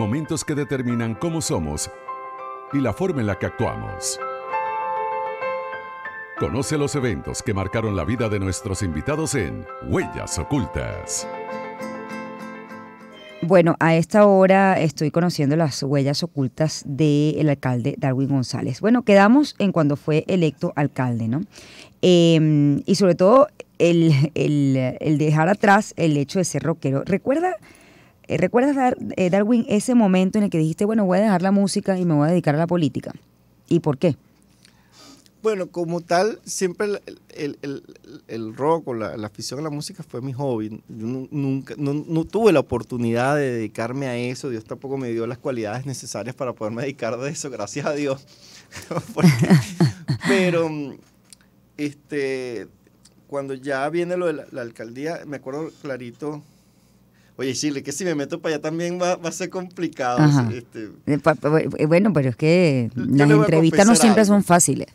momentos que determinan cómo somos y la forma en la que actuamos. Conoce los eventos que marcaron la vida de nuestros invitados en Huellas Ocultas. Bueno, a esta hora estoy conociendo las huellas ocultas del alcalde Darwin González. Bueno, quedamos en cuando fue electo alcalde, ¿no? Em, y sobre todo el, dejar atrás el hecho de ser rockero. ¿Recuerda eh, ¿Recuerdas, eh, Darwin, ese momento en el que dijiste, bueno, voy a dejar la música y me voy a dedicar a la política? ¿Y por qué? Bueno, como tal, siempre el, rock o la, afición a la música fue mi hobby. Yo nunca, no, tuve la oportunidad de dedicarme a eso. Dios tampoco me dio las cualidades necesarias para poderme dedicar de eso, gracias a Dios. pero, este, cuando ya viene lo de la alcaldía, me acuerdo clarito Oye, Chile, que si me meto para allá también va, a ser complicado. Este. Eh, eh, eh, bueno, pero es que las entrevistas no siempre son fáciles.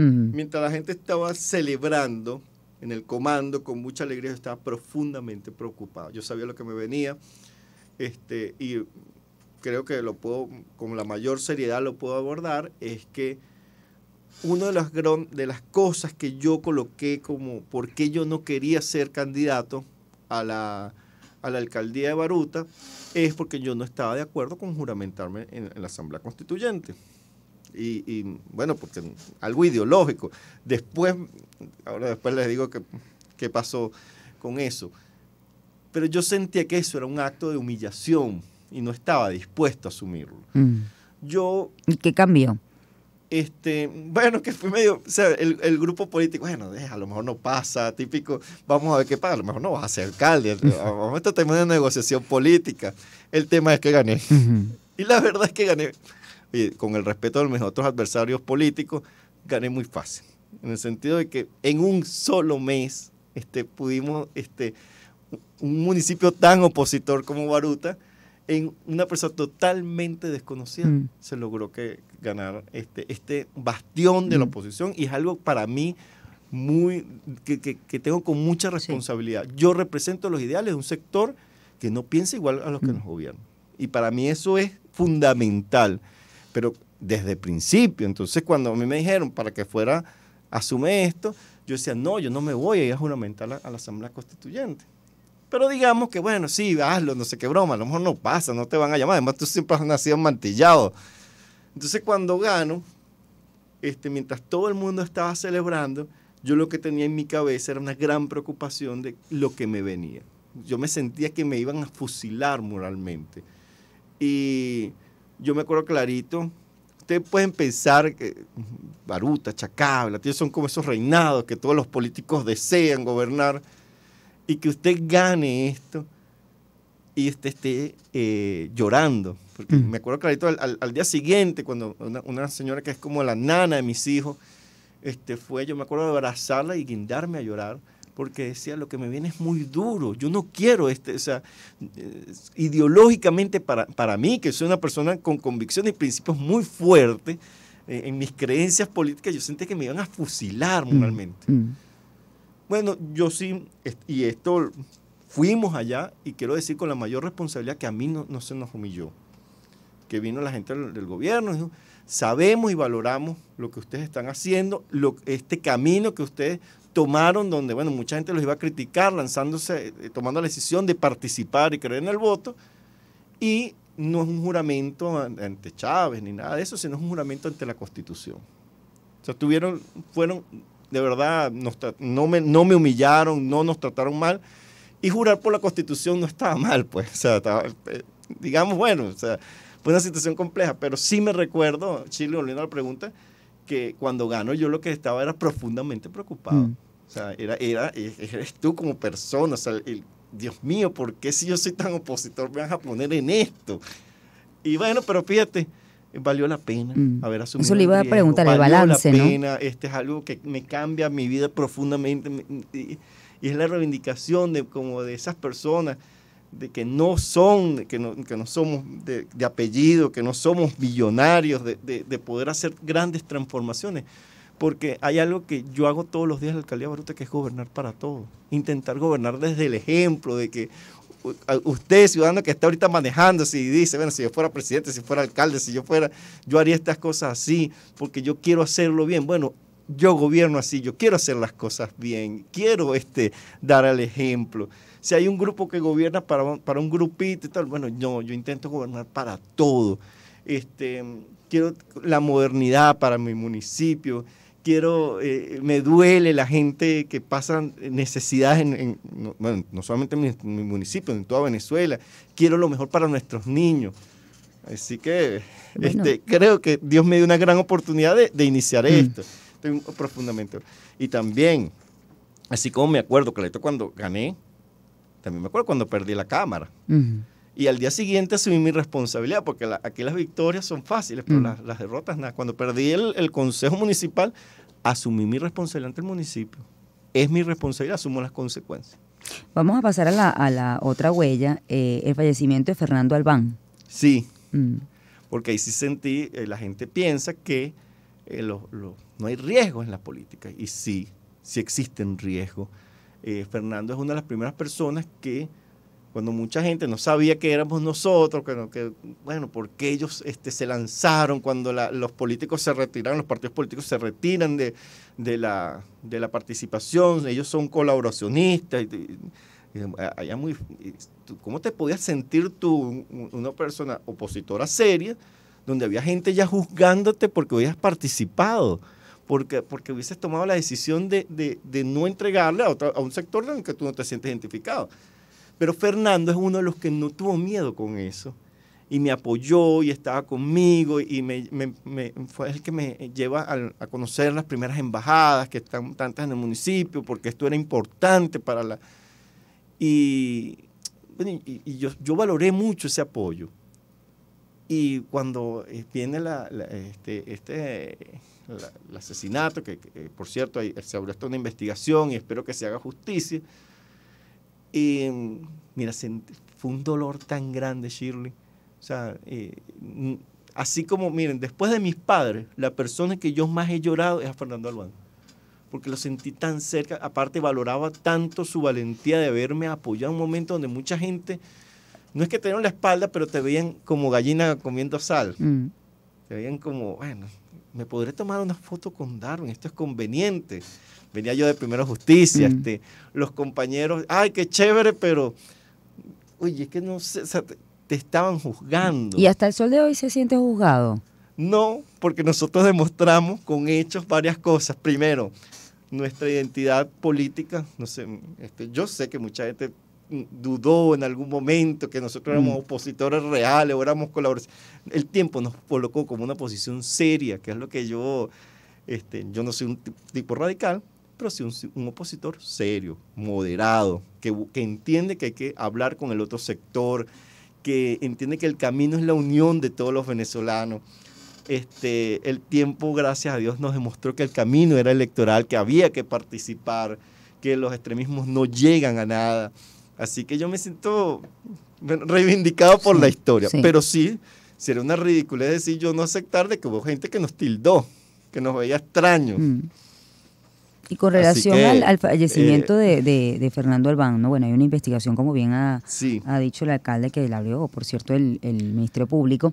Mientras la gente estaba celebrando en el comando con mucha alegría, yo estaba profundamente preocupado. Yo sabía lo que me venía este, y creo que lo puedo, con la mayor seriedad lo puedo abordar, es que una de las, de las cosas que yo coloqué como por qué yo no quería ser candidato a la a la alcaldía de Baruta es porque yo no estaba de acuerdo con juramentarme en, la Asamblea Constituyente. Y, bueno, porque algo ideológico. Después, ahora después les digo qué pasó con eso. Pero yo sentía que eso era un acto de humillación y no estaba dispuesto a asumirlo. Mm. Yo... ¿Y qué cambió? este, bueno, que fue medio, o sea, el, grupo político, bueno, eh, a lo mejor no pasa, típico, vamos a ver qué pasa, a lo mejor no vas a ser alcalde, vamos a una negociación política, el tema es que gané. y la verdad es que gané, y con el respeto de mis otros adversarios políticos, gané muy fácil, en el sentido de que en un solo mes este, pudimos, este, un municipio tan opositor como Baruta, en una persona totalmente desconocida, mm. se logró que ganar este, este bastión de la mm. oposición y es algo para mí muy que, tengo con mucha responsabilidad. Yo represento los ideales de un sector que no piensa igual a los que mm. nos gobiernan. Y para mí eso es fundamental. Pero desde el principio, entonces cuando a mí me dijeron para que fuera, asume esto, yo decía, no, yo no me voy a ir a juramentar a la Asamblea Constituyente pero digamos que, bueno, sí, hazlo, no sé qué broma, a lo mejor no pasa, no te van a llamar. Además, tú siempre has nacido mantillado. Entonces, cuando gano, este, mientras todo el mundo estaba celebrando, yo lo que tenía en mi cabeza era una gran preocupación de lo que me venía. Yo me sentía que me iban a fusilar moralmente. Y yo me acuerdo clarito, ustedes pueden pensar que Baruta, Chacabla, son como esos reinados que todos los políticos desean gobernar y que usted gane esto y usted esté eh, llorando. Porque mm. me acuerdo clarito, al, día siguiente, cuando una, señora que es como la nana de mis hijos, este, fue, yo me acuerdo de abrazarla y guindarme a llorar, porque decía, lo que me viene es muy duro, yo no quiero, este, o eh, ideológicamente para, para mí, que soy una persona con convicciones y principios muy fuertes, eh, en mis creencias políticas, yo sentí que me iban a fusilar mm, moralmente. Mm. Bueno, yo sí, y esto fuimos allá y quiero decir con la mayor responsabilidad que a mí no, se nos humilló, que vino la gente del, gobierno, sabemos y valoramos lo que ustedes están haciendo, este camino que ustedes tomaron, donde, bueno, mucha gente los iba a criticar, lanzándose, eh, tomando la decisión de participar y creer en el voto, y no es un juramento ante Chávez ni nada de eso, sino es un juramento ante la Constitución. O sea, tuvieron, fueron de verdad, nos, no, me, no me humillaron, no nos trataron mal. Y jurar por la Constitución no estaba mal, pues. O sea, eh, digamos, bueno, o sea, fue una situación compleja. Pero sí me recuerdo, Chile, volviendo a la pregunta, que cuando ganó yo lo que estaba era profundamente preocupado. Mm. O sea, era, era, eh, eres tú como persona, o sea, Dios mío, ¿por qué si yo soy tan opositor me vas a poner en esto? Y bueno, pero fíjate, eh, valió la pena mm. haber asumido. Eso le iba a preguntar, el balance, valió la pena, Este es algo que me cambia mi vida profundamente y, es la reivindicación de como de esas personas de que no son, que no, que no somos de, apellido, que no somos millonarios, de, de, poder hacer grandes transformaciones. Porque hay algo que yo hago todos los días en la alcaldía de Baruta, que es gobernar para todos. Intentar gobernar desde el ejemplo de que usted, ciudadano que está ahorita manejándose y dice, bueno, si yo fuera presidente, si fuera alcalde, si yo fuera, yo haría estas cosas así porque yo quiero hacerlo bien. Bueno, yo gobierno así, yo quiero hacer las cosas bien, quiero este, dar el ejemplo. Si hay un grupo que gobierna para un, grupito y tal, bueno, no, yo intento gobernar para todo. Este, quiero la modernidad para mi municipio quiero, eh, me duele la gente que pasa necesidades, en, no, solamente en mi, municipio, en toda Venezuela. Quiero lo mejor para nuestros niños. Así que este, creo que Dios me dio una gran oportunidad de, iniciar mm. esto. Estoy profundamente. Y también, así como me acuerdo, esto cuando gané, también me acuerdo cuando perdí la cámara. Y al día siguiente asumí mi responsabilidad, porque aquí las victorias son fáciles, pero mm. las, derrotas nada. Cuando perdí el, consejo municipal, asumí mi responsabilidad ante el municipio. Es mi responsabilidad, asumo las consecuencias. Vamos a pasar a la, otra huella, eh, el fallecimiento de Fernando Albán. Sí, mm. porque ahí sí sentí, eh, la gente piensa que eh, no hay riesgo en la política, y sí, sí existen riesgos. Fernando es una de las primeras personas que cuando mucha gente no sabía que éramos nosotros, que, que bueno, porque ellos este, se lanzaron, cuando los políticos se retiraron, los partidos políticos se retiran de, la, de la participación, ellos son colaboracionistas. Ah, muy, ¿Cómo te podías sentir tú, una persona opositora seria, donde había gente ya juzgándote porque hubieras participado? Porque, porque hubieses tomado la decisión de, no entregarle a, a un sector en el que tú no te sientes identificado. Pero Fernando es uno de los que no tuvo miedo con eso y me apoyó y estaba conmigo y me, fue el que me lleva a, conocer las primeras embajadas que están tantas en el municipio, porque esto era importante para la... Y, yo, yo, valoré mucho ese apoyo. Y cuando eh, viene la, este, este el asesinato, que, eh, por cierto se abrió esta una investigación y espero que se haga justicia, y mira, fue un dolor tan grande, Shirley. O sea, eh, así como, miren, después de mis padres, la persona que yo más he llorado es a Fernando Albán. Porque lo sentí tan cerca, aparte valoraba tanto su valentía de verme apoyado en un momento donde mucha gente, no es que tenían la espalda, pero te veían como gallina comiendo sal. Mm. Te veían como, bueno, me podré tomar una foto con Darwin, esto es conveniente venía yo de Primero Justicia, mm. este, los compañeros, ay, qué chévere, pero, oye, es que no sé, te, estaban juzgando. ¿Y hasta el sol de hoy se siente juzgado? No, porque nosotros demostramos con hechos varias cosas. Primero, nuestra identidad política, no sé, este, yo sé que mucha gente dudó en algún momento que nosotros éramos mm. opositores reales o éramos colaboradores. El tiempo nos colocó como una posición seria, que es lo que yo, este, yo no soy un tipo radical, pero sí un, opositor serio, moderado, que, entiende que hay que hablar con el otro sector, que entiende que el camino es la unión de todos los venezolanos, este, el tiempo, gracias a Dios, nos demostró que el camino era electoral, que había que participar, que los extremismos no llegan a nada. Así que yo me siento reivindicado por la historia. Pero sí, sería una ridiculez decir yo no aceptar de que hubo gente que nos tildó, que nos veía extraños. Mm. Y con relación al, fallecimiento eh, de, Fernando Albán, bueno, hay una investigación, como bien ha, dicho el alcalde, que la abrió, por cierto, el, el Ministerio Público.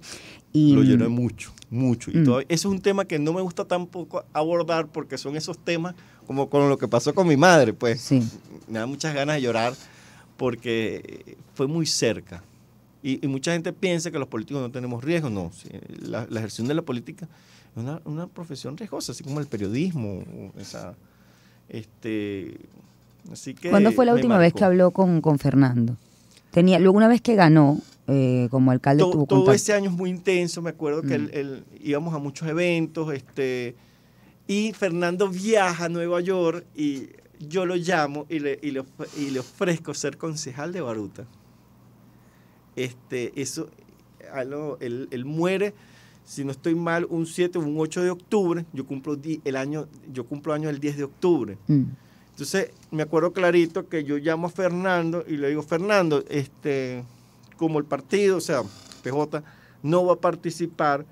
Lo mm, llenó mucho, mucho. Y mm. eso es un tema que no me gusta tampoco abordar porque son esos temas como con lo que pasó con mi madre, pues. Sí. Me da muchas ganas de llorar porque fue muy cerca. Y, mucha gente piensa que los políticos no tenemos riesgo. No, la, la ejerción de la política es una, una profesión riesgosa, así como el periodismo. Esa, este, así que ¿Cuándo fue la última vez que habló con, con Fernando? Tenía, luego una vez que ganó, eh, como alcalde Todo ese año es muy intenso, me acuerdo que mm. íbamos a muchos eventos, este, y Fernando viaja a Nueva York y yo lo llamo y le, y le, ofrezco ser concejal de Baruta. Este, eso, él, él, muere si no estoy mal, un 7 o un 8 de octubre, yo cumplo el año, yo cumplo año el 10 de octubre. Mm. Entonces, me acuerdo clarito que yo llamo a Fernando y le digo, Fernando, este, como el partido, o sea, PJ, no va a participar,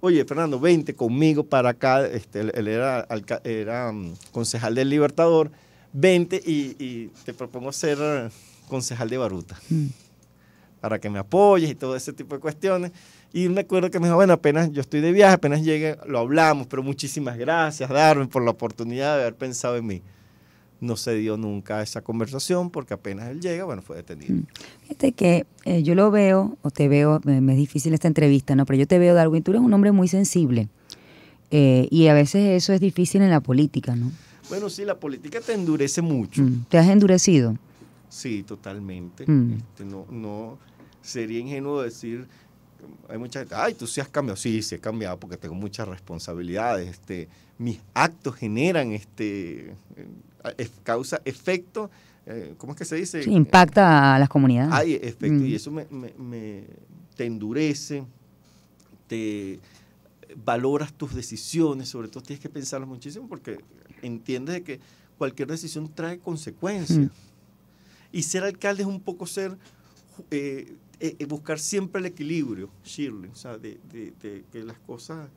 oye, Fernando, vente conmigo para acá, este, él era, mm, concejal del Libertador, vente y, te propongo ser eh, concejal de Baruta, mm. para que me apoyes y todo ese tipo de cuestiones. Y me acuerdo que me dijo, bueno, apenas yo estoy de viaje, apenas llegue, lo hablamos, pero muchísimas gracias, Darwin, por la oportunidad de haber pensado en mí. No se dio nunca esa conversación porque apenas él llega, bueno, fue detenido. Mm. Fíjate que eh, yo lo veo, o te veo, me, es difícil esta entrevista, ¿no? Pero yo te veo, Darwin, tú eres un hombre muy sensible. Eh, y a veces eso es difícil en la política, ¿no? Bueno, sí, la política te endurece mucho. Mm. ¿Te has endurecido? Sí, totalmente. Mm. Este, no, no sería ingenuo decir hay mucha gente, ay, tú sí has cambiado. Sí, sí he cambiado porque tengo muchas responsabilidades. Este, mis actos generan este, eh, causa efecto. Eh, ¿Cómo es que se dice? impacta a las comunidades. Hay efecto y mm. eso me, me, te endurece, te valoras tus decisiones, sobre todo tienes que pensarlo muchísimo porque entiendes que cualquier decisión trae consecuencias. Mm. Y ser alcalde es un poco ser eh, eh, eh, buscar siempre el equilibrio, Shirley, o sea, de, que las cosas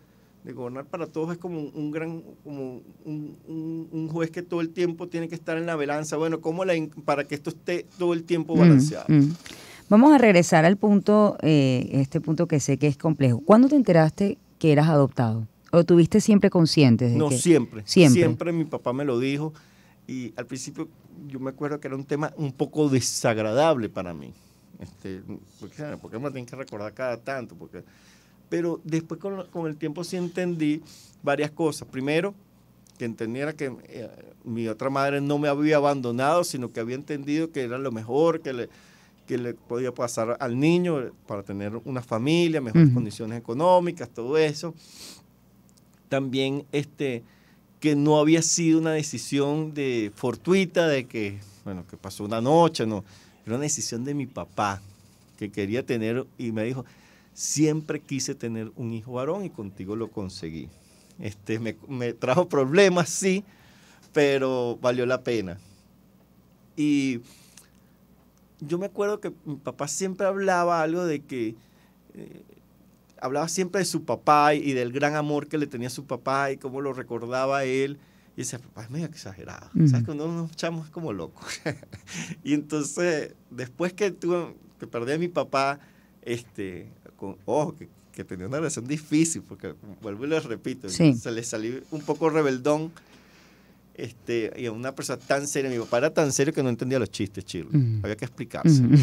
de gobernar para todos es como un gran como un, juez que todo el tiempo tiene que estar en la balanza bueno cómo la, para que esto esté todo el tiempo mm, balanceado mm. vamos a regresar al punto eh, este punto que sé que es complejo ¿cuándo te enteraste que eras adoptado o tuviste siempre consciente de no siempre siempre siempre mi papá me lo dijo y al principio yo me acuerdo que era un tema un poco desagradable para mí este, porque, porque me lo tienen que recordar cada tanto. Porque, pero después con, con, el tiempo sí entendí varias cosas. Primero, que entendiera que eh, mi otra madre no me había abandonado, sino que había entendido que era lo mejor que le, que le podía pasar al niño para tener una familia, mejores condiciones económicas, todo eso. También este, que no había sido una decisión de fortuita, de que, bueno, que pasó una noche, no era una decisión de mi papá, que quería tener, y me dijo, siempre quise tener un hijo varón y contigo lo conseguí. Este, me, trajo problemas, sí, pero valió la pena. Y yo me acuerdo que mi papá siempre hablaba algo de que... Eh, hablaba siempre de su papá y, del gran amor que le tenía su papá y cómo lo recordaba él. Y dice, papá, es medio exagerado. ¿Sabes? Que uno nos echamos como loco. y entonces, después que, que perdí a mi papá, este, con, ojo, que, tenía una relación difícil, porque vuelvo y les repito, se le salió un poco rebeldón este, y una persona tan seria, mi papá era tan serio que no entendía los chistes, chile mm. Había que explicarse. Mm.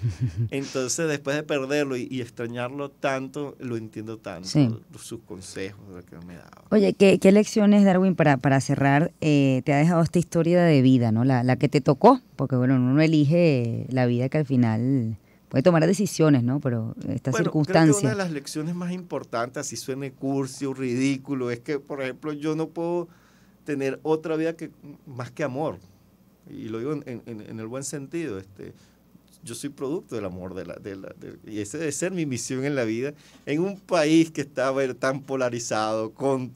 Entonces, después de perderlo y, extrañarlo tanto, lo entiendo tanto, sus consejos que me daba. Oye, ¿qué, qué lecciones, Darwin, para, para cerrar, eh, te ha dejado esta historia de vida, ¿no? La, la que te tocó, porque bueno, uno elige la vida que al final puede tomar decisiones, ¿no? Pero esta circunstancia. una de las lecciones más importantes, así suene cursi o ridículo, es que, por ejemplo, yo no puedo tener otra vida que, más que amor. Y lo digo en, el buen sentido. Este, yo soy producto del amor, de la, de la y esa debe ser mi misión en la vida, en un país que está ver, tan polarizado, con,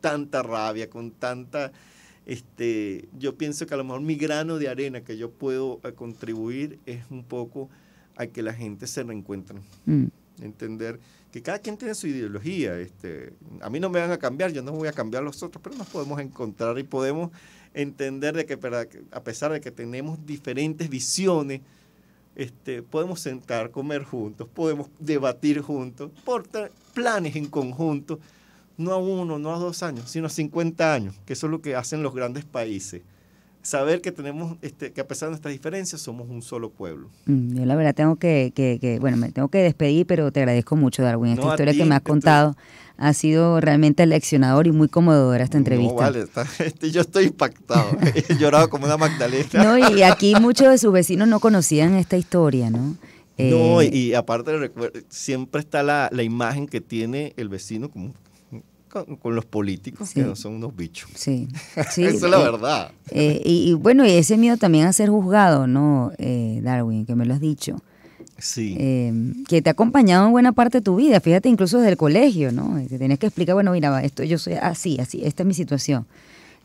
tanta rabia, con tanta... Este, yo pienso que a lo mejor mi grano de arena que yo puedo eh, contribuir es un poco a que la gente se reencuentre. Mm entender que cada quien tiene su ideología. Este, a mí no me van a cambiar, yo no voy a cambiar los otros, pero nos podemos encontrar y podemos entender de que a pesar de que tenemos diferentes visiones, este, podemos sentar, comer juntos, podemos debatir juntos, portar planes en conjunto, no a uno, no a dos años, sino a 50 años, que eso es lo que hacen los grandes países saber que tenemos, este, que a pesar de nuestras diferencias, somos un solo pueblo. Mm, yo la verdad tengo que, bueno, me tengo que despedir, pero te agradezco mucho, Darwin, esta historia que me has contado. Ha sido realmente leccionador y muy conmovedora esta entrevista. Este, yo estoy impactado. He llorado como una Magdalena. No, y aquí muchos de sus vecinos no conocían esta historia, ¿no? no, eh, y, aparte, siempre está la, imagen que tiene el vecino como con, los políticos que no son unos bichos. Sí, sí. es la eh, verdad. Eh, y, bueno, y ese miedo también a ser juzgado, ¿no, eh, Darwin? Que me lo has dicho. Sí. Eh, que te ha acompañado en buena parte de tu vida, fíjate, incluso desde el colegio, ¿no? que tienes que explicar, bueno, mira, esto yo soy así, así, esta es mi situación.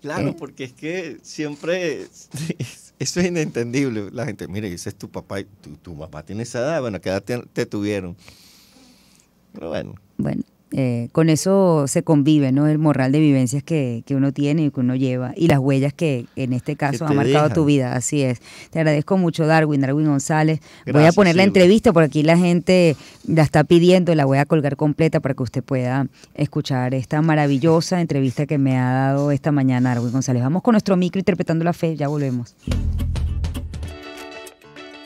Claro, porque es que siempre eso es inentendible. La gente, mire, ese es tu papá y tu, tu, mamá tiene esa edad, bueno, ¿qué edad te tuvieron? Pero bueno. Bueno, eh, con eso se convive, ¿no? El morral de vivencias que, uno tiene y que uno lleva y las huellas que en este caso ha marcado tu vida. Así es. Te agradezco mucho, Darwin, Darwin González. voy a poner la entrevista porque aquí la gente la está pidiendo, la voy a colgar completa para que usted pueda escuchar esta maravillosa entrevista que me ha dado esta mañana Darwin González. Vamos con nuestro micro interpretando la fe, ya volvemos.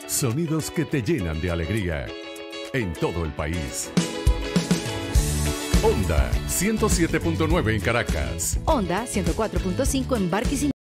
Sonidos que te llenan de alegría en todo el país. Onda 107.9 en Caracas. Onda 104.5 en Barquisimeto.